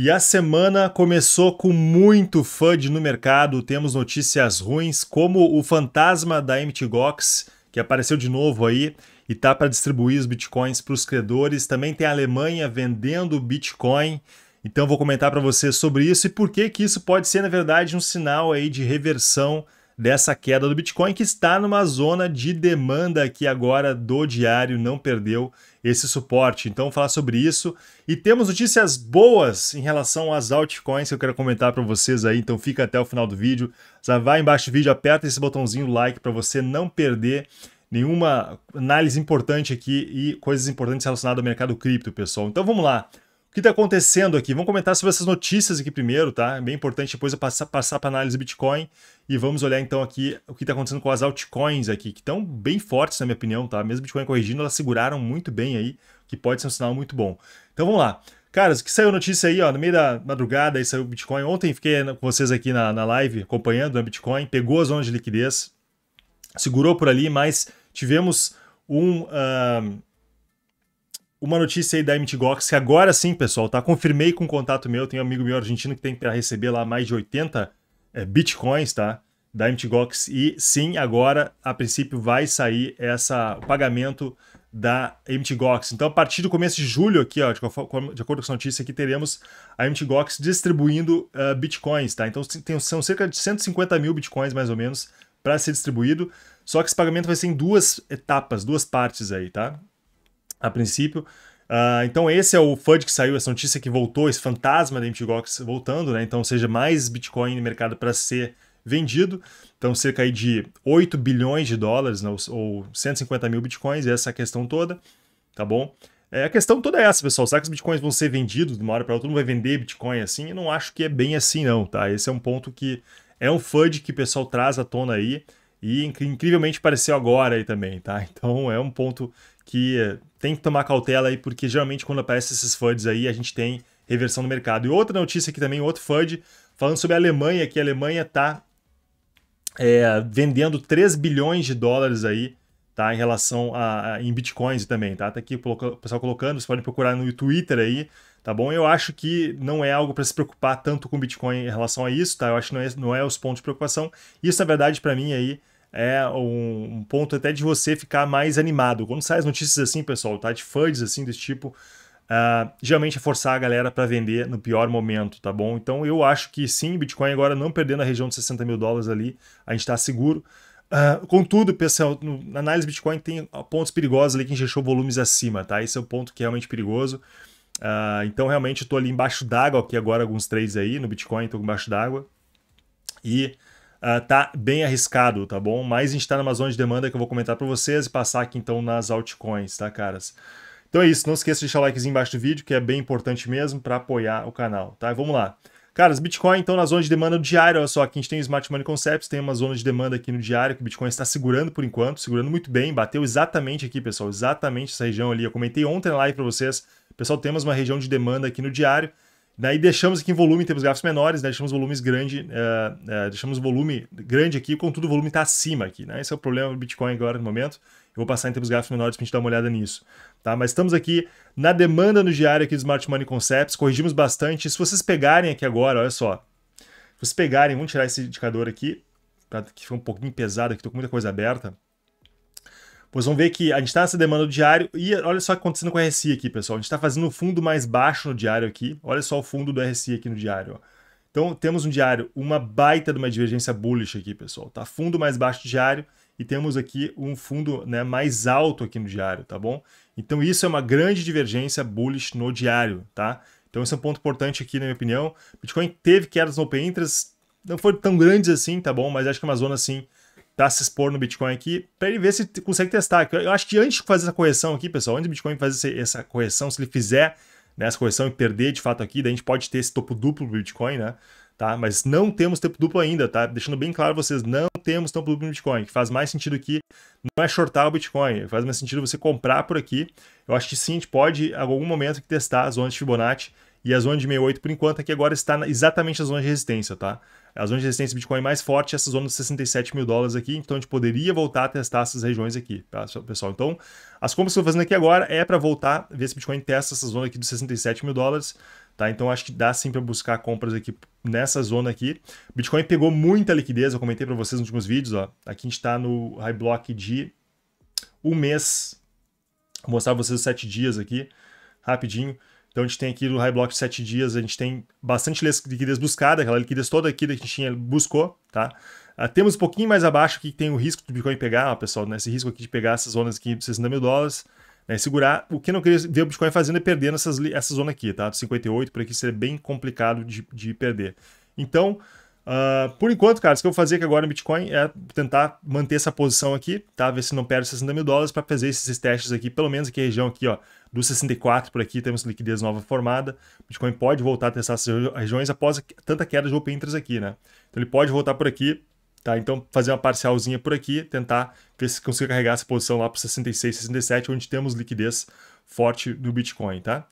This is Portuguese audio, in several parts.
E a semana começou com muito FUD no mercado. Temos notícias ruins, como o fantasma da MTGOX, que apareceu de novo aí e tá para distribuir os bitcoins para os credores. Também tem a Alemanha vendendo Bitcoin. Então vou comentar para você sobre isso e por que que isso pode ser na verdade um sinal aí de reversão dessa queda do Bitcoin que está numa zona de demanda aqui agora do diário, não perdeu esse suporte. Então, falar sobre isso e temos notícias boas em relação às altcoins que eu quero comentar para vocês aí. Então, fica até o final do vídeo. Já vai embaixo do vídeo, aperta esse botãozinho like para você não perder nenhuma análise importante aqui e coisas importantes relacionadas ao mercado cripto, pessoal. Então, vamos lá. O que está acontecendo aqui? Vamos comentar sobre essas notícias aqui primeiro, tá? É bem importante depois eu passar, passar para análise Bitcoin e vamos olhar então aqui o que está acontecendo com as altcoins aqui, que estão bem fortes na minha opinião, tá? Mesmo Bitcoin corrigindo, elas seguraram muito bem aí, que pode ser um sinal muito bom. Então vamos lá. Caras, que saiu notícia aí, ó, no meio da madrugada, aí saiu o Bitcoin. Ontem fiquei né, com vocês aqui na, na live acompanhando o né, Bitcoin, pegou a zona de liquidez, segurou por ali, mas tivemos um, uh, uma notícia aí da MTGOX, que agora sim, pessoal, tá? Confirmei com um contato meu, tem um amigo meu argentino que tem para receber lá mais de 80 é, bitcoins, tá? Da MTGOX. E sim, agora, a princípio, vai sair essa, o pagamento da MTGOX. Então, a partir do começo de julho aqui, ó, de, de acordo com essa notícia aqui, teremos a MTGOX distribuindo uh, bitcoins, tá? Então, tem, são cerca de 150 mil bitcoins, mais ou menos, para ser distribuído. Só que esse pagamento vai ser em duas etapas, duas partes aí, tá? a princípio. Uh, então esse é o FUD que saiu, essa notícia que voltou, esse fantasma da MTGOX voltando, né? Então seja mais Bitcoin no mercado para ser vendido. Então cerca de 8 bilhões de dólares, né? ou 150 mil Bitcoins, essa é a questão toda, tá bom? É, a questão toda é essa, pessoal. Será que os Bitcoins vão ser vendidos de uma hora para outra? Não vai vender Bitcoin assim? Eu não acho que é bem assim não, tá? Esse é um ponto que é um FUD que o pessoal traz à tona aí e incrivelmente apareceu agora aí também, tá? Então é um ponto que eh, tem que tomar cautela aí, porque geralmente quando aparecem esses FUDs aí, a gente tem reversão no mercado. E outra notícia aqui também, outro FUD, falando sobre a Alemanha, que a Alemanha está é, eh, vendendo 3 bilhões de dólares aí, tá? Em relação a, a, em bitcoins também, tá? Tá aqui o pessoal colocando, vocês podem procurar no Twitter aí, tá bom? Eu acho que não é algo para se preocupar tanto com Bitcoin em relação a isso, tá? Eu acho que não é, não é os pontos de preocupação. Isso, na verdade, para mim aí é um, um, ponto até de você ficar mais animado. Quando sai as notícias assim, pessoal, tá? De funds assim desse tipo, uh, geralmente é forçar a galera para vender no pior momento, tá bom? Então eu acho que sim, Bitcoin agora não perdendo a região de 60 mil dólares ali, a gente está seguro. Uh, contudo, pessoal, no, na análise Bitcoin tem pontos perigosos ali que a gente deixou volumes acima, tá? Esse é o ponto que é realmente perigoso. Uh, então, realmente, eu tô ali embaixo d'água aqui agora, alguns trades aí no Bitcoin, tô embaixo d'água. E Uh, tá bem arriscado, tá bom? Mas a gente tá numa zona de demanda que eu vou comentar para vocês e passar aqui então nas altcoins, tá, caras? Então é isso, não esqueça de deixar o likezinho embaixo do vídeo, que é bem importante mesmo para apoiar o canal, tá? Vamos lá. Caras, Bitcoin então na zona de demanda do diário, olha só, aqui a gente tem o Smart Money Concepts, tem uma zona de demanda aqui no diário que o Bitcoin está segurando por enquanto, segurando muito bem, bateu exatamente aqui, pessoal, exatamente essa região ali. Eu comentei ontem na live para vocês, pessoal, temos uma região de demanda aqui no diário, Daí deixamos aqui em volume, temos gráficos menores, né? deixamos volumes grande, uh, uh, deixamos volume grande aqui, contudo o volume está acima aqui, né? Esse é o problema do Bitcoin agora no momento. Eu vou passar em termos gráficos menores para a gente dar uma olhada nisso, tá? Mas estamos aqui na demanda no diário aqui do Smart Money Concepts, corrigimos bastante. Se vocês pegarem aqui agora, olha só, se vocês pegarem, vamos tirar esse indicador aqui, que foi um pouquinho pesado aqui, estou com muita coisa aberta. Pois vão ver que a gente está nessa demanda do diário e olha só o que tá acontecendo com o RSI aqui, pessoal. A gente está fazendo o um fundo mais baixo no diário aqui. Olha só o fundo do RSI aqui no diário. Ó. Então temos um diário uma baita de uma divergência bullish aqui, pessoal. Tá fundo mais baixo do diário e temos aqui um fundo né, mais alto aqui no diário, tá bom? Então isso é uma grande divergência bullish no diário, tá? Então esse é um ponto importante aqui, na minha opinião. Bitcoin teve quedas no Open Interest, não foram tão grandes assim, tá bom? Mas acho que é uma zona assim para tá se expor no Bitcoin aqui, para ele ver se consegue testar. Eu acho que antes de fazer essa correção aqui, pessoal, antes do Bitcoin fazer essa correção, se ele fizer né, essa correção e perder de fato aqui, daí a gente pode ter esse topo duplo do Bitcoin, né? Tá? Mas não temos topo duplo ainda, tá? Deixando bem claro vocês, não temos topo duplo no Bitcoin. Que faz mais sentido aqui não é shortar o Bitcoin, faz mais sentido é você comprar por aqui. Eu acho que sim, a gente pode, em algum momento, testar as zonas de Fibonacci e a zona de 68, por enquanto, aqui é agora está exatamente a zona de resistência, tá? A zona de resistência do Bitcoin mais forte é essa zona dos 67 mil dólares aqui, então a gente poderia voltar a testar essas regiões aqui, tá, pessoal? Então, as compras que eu estou fazendo aqui agora é para voltar, ver se o Bitcoin testa essa zona aqui dos 67 mil dólares, tá? Então, acho que dá sim para buscar compras aqui nessa zona aqui. Bitcoin pegou muita liquidez, eu comentei para vocês nos últimos vídeos, ó. Aqui a gente está no high block de um mês. Vou mostrar para vocês os sete dias aqui, rapidinho. Então a gente tem aqui no high block de 7 dias, a gente tem bastante liquidez buscada, aquela liquidez toda aqui que a gente tinha buscou, tá? Uh, temos um pouquinho mais abaixo que tem o risco do Bitcoin pegar, ó, pessoal, né? Esse risco aqui de pegar essas zonas aqui de 60 mil dólares, né? Segurar. O que eu não queria ver o Bitcoin fazendo é perdendo essas, essa zona aqui, tá? Do 58, por aqui seria bem complicado de, de perder. Então, Uh, por enquanto, cara, o que eu vou fazer aqui agora no Bitcoin é tentar manter essa posição aqui, tá? Ver se não perde 60 mil dólares para fazer esses testes aqui, pelo menos aqui a região aqui, ó, do 64 por aqui, temos liquidez nova formada. O Bitcoin pode voltar a testar essas regiões após tanta queda de Open Interest aqui, né? Então ele pode voltar por aqui, tá? Então fazer uma parcialzinha por aqui, tentar ver se consigo carregar essa posição lá para 66, 67, onde temos liquidez forte do Bitcoin, tá?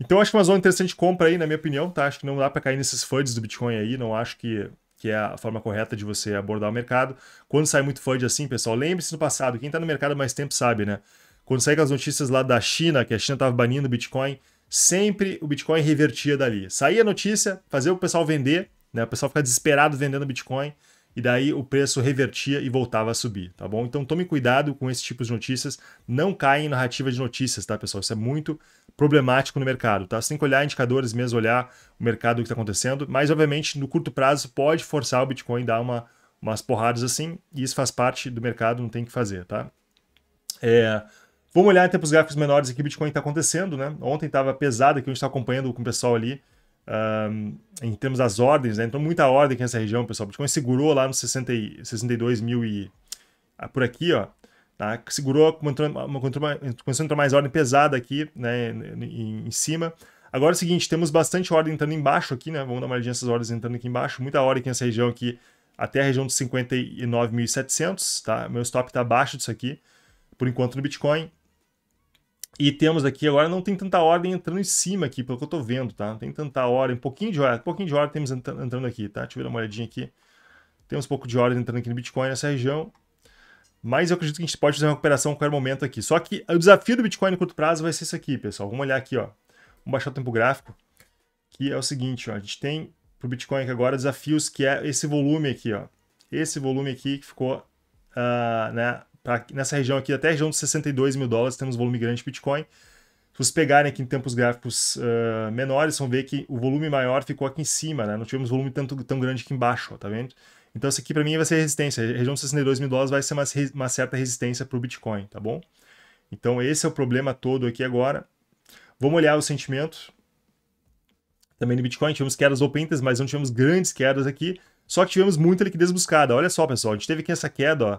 Então acho que uma zona interessante de compra aí, na minha opinião, tá? Acho que não dá para cair nesses FUDs do Bitcoin aí, não acho que, que é a forma correta de você abordar o mercado. Quando sai muito FUD assim, pessoal, lembre-se no passado, quem está no mercado há mais tempo sabe, né? Quando saem as notícias lá da China, que a China estava banindo o Bitcoin, sempre o Bitcoin revertia dali. Saía a notícia, fazia o pessoal vender, né? O pessoal ficava desesperado vendendo Bitcoin e daí o preço revertia e voltava a subir, tá bom? Então tome cuidado com esse tipo de notícias, não caia em narrativa de notícias, tá, pessoal? Isso é muito problemático no mercado, tá? Você tem que olhar indicadores mesmo, olhar o mercado, o que está acontecendo, mas obviamente no curto prazo pode forçar o Bitcoin a dar uma, umas porradas assim, e isso faz parte do mercado, não tem que fazer, tá? É, vamos olhar em tempos gráficos menores aqui, Bitcoin está acontecendo, né? Ontem estava pesado aqui, a gente está acompanhando com o pessoal ali, um, em termos das ordens, né? Então, muita ordem aqui nessa região, pessoal. Bitcoin segurou lá nos 60, 62 mil e... Ah, por aqui, ó. Tá? Segurou, começou a entrar mais ordem pesada aqui, né? Em, em, cima. Agora é o seguinte, temos bastante ordem entrando embaixo aqui, né? Vamos dar uma olhadinha nessas ordens entrando aqui embaixo. Muita ordem aqui nessa região aqui, até a região dos 59.700, tá? Meu stop está abaixo disso aqui, por enquanto no Bitcoin. E temos aqui, agora não tem tanta ordem entrando em cima aqui, pelo que eu tô vendo, tá? Não tem tanta ordem, um pouquinho de ordem, um pouquinho de ordem temos entrando aqui, tá? Deixa eu dar uma olhadinha aqui. Temos um pouco de ordem entrando aqui no Bitcoin nessa região. Mas eu acredito que a gente pode fazer uma recuperação a qualquer momento aqui. Só que o desafio do Bitcoin no curto prazo vai ser isso aqui, pessoal. Vamos olhar aqui, ó. Vamos baixar o tempo gráfico. Que é o seguinte, ó. A gente tem pro Bitcoin aqui agora desafios que é esse volume aqui, ó. Esse volume aqui que ficou, uh, né? tá? Nessa região aqui, até a região dos 62 mil dólares, temos volume grande de Bitcoin. Se vocês pegarem aqui em tempos gráficos uh, menores, vão ver que o volume maior ficou aqui em cima, né? Não tivemos volume tanto, tão grande aqui embaixo, ó, tá vendo? Então isso aqui para mim vai ser resistência. A região dos 62 mil dólares vai ser uma, uma certa resistência para o Bitcoin, tá bom? Então esse é o problema todo aqui agora. Vamos olhar o sentimento. Também no Bitcoin tivemos quedas opentas, mas não tivemos grandes quedas aqui. Só que tivemos muita liquidez buscada. Olha só, pessoal, a gente teve aqui essa queda, ó,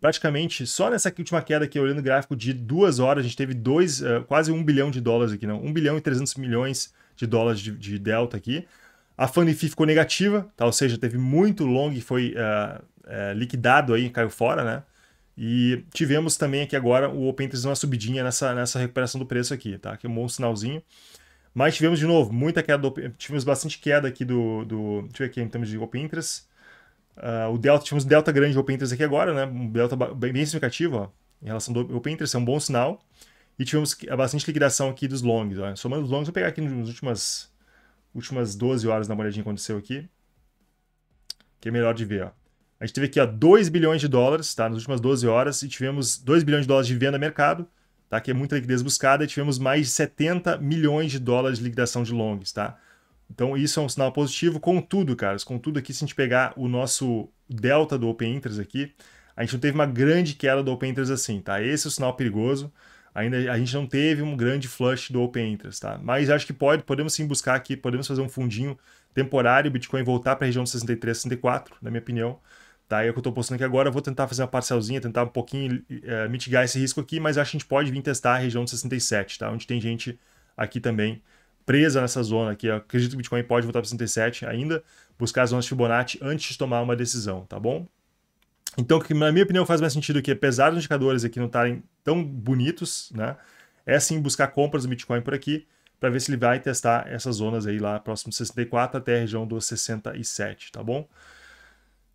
praticamente só nessa última queda aqui, olhando o gráfico de duas horas, a gente teve dois, uh, quase um bilhão de dólares aqui, não, um bilhão e 300 milhões de dólares de, de delta aqui. A FANIFI ficou negativa, tá? ou seja, teve muito long e foi uh, uh, liquidado aí, caiu fora, né? E tivemos também aqui agora o Open Interest uma subidinha nessa, nessa recuperação do preço aqui, tá? Que é um bom sinalzinho. Mas tivemos de novo muita queda, do, tivemos bastante queda aqui do, do. Deixa eu ver aqui em termos de Open Interest. Uh, o delta, tivemos um delta grande de open interest aqui agora, né? Um delta bem, bem significativo, ó, em relação do open interest, é um bom sinal. E tivemos bastante liquidação aqui dos longs, ó. Somando os longs, vou pegar aqui nas últimas, últimas 12 horas, na olhadinha que aconteceu aqui, que é melhor de ver, ó. A gente teve aqui, ó, 2 bilhões de dólares, tá? Nas últimas 12 horas, e tivemos 2 bilhões de dólares de venda a mercado, tá? Que é muita liquidez buscada, e tivemos mais de 70 milhões de dólares de liquidação de longs, tá? Então isso é um sinal positivo. Contudo, caras, contudo aqui, se a gente pegar o nosso delta do Open Interest aqui, a gente não teve uma grande queda do Open Interest assim, tá? Esse é o sinal perigoso. Ainda a gente não teve um grande flush do Open Interest, tá? Mas acho que pode, podemos sim buscar aqui, podemos fazer um fundinho temporário, o Bitcoin voltar para a região de 63, 64, na minha opinião. Tá, e é o que eu estou postando aqui agora. Eu vou tentar fazer uma parcelzinha, tentar um pouquinho é, mitigar esse risco aqui, mas acho que a gente pode vir testar a região de 67, tá? Onde tem gente aqui também presa nessa zona aqui. Eu acredito que o Bitcoin pode voltar para 67 ainda, buscar as zonas Fibonacci antes de tomar uma decisão, tá bom? Então, que na minha opinião faz mais sentido que, apesar é dos indicadores aqui não estarem tão bonitos, né? É sim buscar compras do Bitcoin por aqui, para ver se ele vai testar essas zonas aí lá próximo de 64 até a região dos 67, tá bom?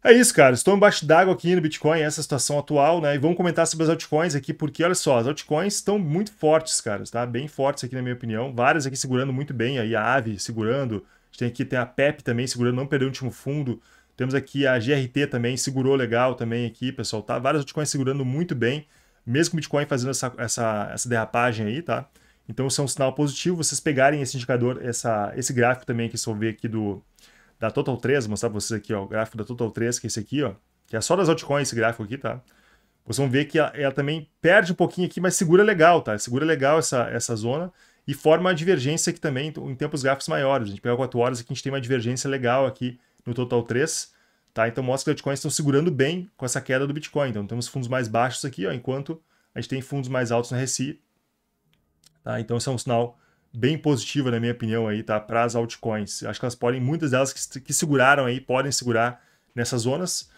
É isso, cara. Estou embaixo d'água aqui no Bitcoin, essa é situação atual, né? E vamos comentar sobre as altcoins aqui, porque olha só, as altcoins estão muito fortes, cara. Tá bem fortes aqui, na minha opinião. Várias aqui segurando muito bem. Aí a Ave segurando. A gente tem aqui tem a PEP também segurando, não perdeu o último fundo. Temos aqui a GRT também, segurou legal também aqui, pessoal, tá? Várias altcoins segurando muito bem, mesmo com o Bitcoin fazendo essa, essa, essa derrapagem aí, tá? Então, isso é um sinal positivo vocês pegarem esse indicador, essa, esse gráfico também que vocês vão ver aqui do, da Total 3, vou mostrar para vocês aqui, ó, o gráfico da Total 3, que é esse aqui, ó, que é só das altcoins esse gráfico aqui, tá? Vocês vão ver que ela, ela também perde um pouquinho aqui, mas segura legal, tá? Segura legal essa, essa zona e forma a divergência aqui também em tempos gráficos maiores. A gente pega 4 horas aqui, a gente tem uma divergência legal aqui no Total 3, tá? Então mostra que as altcoins estão segurando bem com essa queda do Bitcoin. Então temos fundos mais baixos aqui, ó, enquanto a gente tem fundos mais altos na RSI, tá? Então isso é um sinal bem positiva, na minha opinião, aí, tá? Para as altcoins. Acho que elas podem, muitas delas que, que seguraram aí, podem segurar nessas zonas.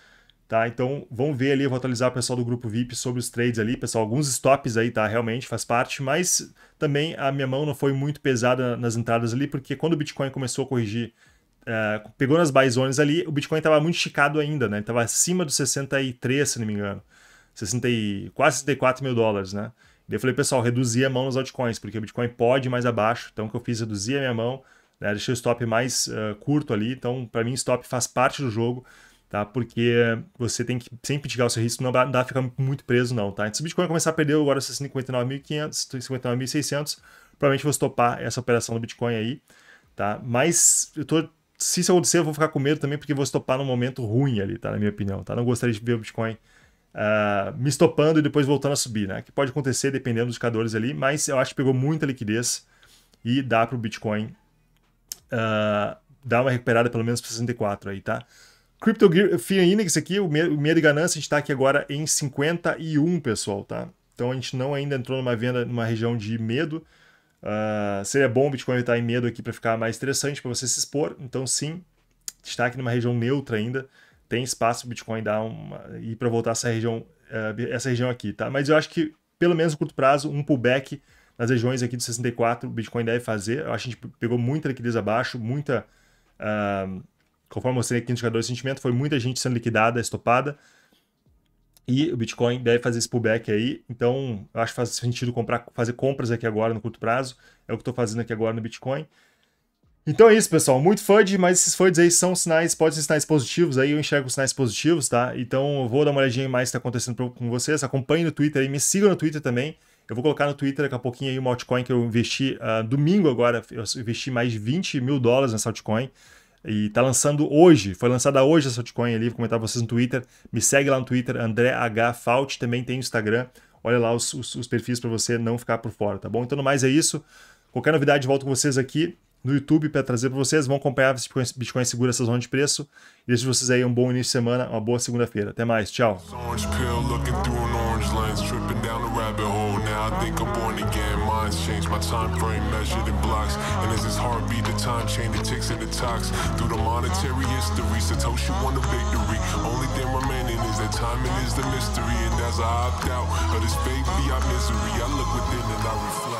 Tá, então vamos ver ali, eu vou atualizar o pessoal do grupo VIP sobre os trades ali, pessoal, alguns stops aí, tá, realmente faz parte, mas também a minha mão não foi muito pesada nas entradas ali, porque quando o Bitcoin começou a corrigir, uh, pegou nas buy zones ali, o Bitcoin estava muito esticado ainda, né, estava acima dos 63, se não me engano, 60 e, quase 64 mil dólares, né, eu falei, pessoal, reduzir a mão nos altcoins, porque o Bitcoin pode ir mais abaixo. Então, o que eu fiz, reduzir a minha mão, né? deixei o stop mais uh, curto ali. Então, para mim, stop faz parte do jogo, tá? Porque você tem que sempre mitigar o seu risco, não dá ficar muito preso, não, tá? Então, se o Bitcoin começar a perder agora 59.500, 59.600, provavelmente vou stopar essa operação do Bitcoin aí, tá? Mas eu tô se isso acontecer, eu vou ficar com medo também, porque vou stopar num momento ruim ali, tá? Na minha opinião, tá? Não gostaria de ver o Bitcoin Uh, me estopando e depois voltando a subir, né? Que pode acontecer dependendo dos indicadores ali, mas eu acho que pegou muita liquidez e dá para o Bitcoin uh, dar uma recuperada pelo menos para 64 aí, tá? Crypto Fear Index aqui, o medo e ganância, a gente está aqui agora em 51, pessoal, tá? Então a gente não ainda entrou numa venda, numa região de medo. Uh, seria bom o Bitcoin estar em medo aqui para ficar mais interessante para você se expor. Então sim, está aqui numa região neutra ainda tem espaço para o Bitcoin dar uma, ir para voltar essa região, eh, essa região aqui, tá? Mas eu acho que, pelo menos no curto prazo, um pullback nas regiões aqui de 64, o Bitcoin deve fazer. Eu acho que a gente pegou muita liquidez abaixo, muita. Uh, conforme você mostrei aqui no indicador de sentimento, foi muita gente sendo liquidada, estopada. E o Bitcoin deve fazer esse pullback aí. Então, eu acho que faz sentido comprar, fazer compras aqui agora no curto prazo. É o que estou fazendo aqui agora no Bitcoin. Então é isso, pessoal. Muito FUD, mas esses FUDs aí são sinais, podem ser sinais positivos, aí eu enxergo sinais positivos, tá? Então eu vou dar uma olhadinha em mais que tá acontecendo com vocês. Acompanhe no Twitter aí, me sigam no Twitter também. Eu vou colocar no Twitter daqui a pouquinho aí uma altcoin que eu investi uh, domingo agora. Eu investi mais de 20 mil dólares nessa altcoin. E tá lançando hoje, foi lançada hoje essa altcoin ali, vou comentar pra vocês no Twitter. Me segue lá no Twitter, André H. Fault, também tem Instagram. Olha lá os, os, os perfis para você não ficar por fora, tá bom? Então, no mais é isso. Qualquer novidade, volto com vocês aqui no YouTube para trazer para vocês. Vão acompanhar se Bitcoin Segura essa zona de preço. E deixo vocês aí um bom início de semana, uma boa segunda-feira. Até mais, tchau. change my time frame measured in blocks and as his heartbeat the time chain ticks and talks through the monetary history satoshi won the victory only thing remaining is that timing is the mystery and as i opt out of this misery i look within and i reflect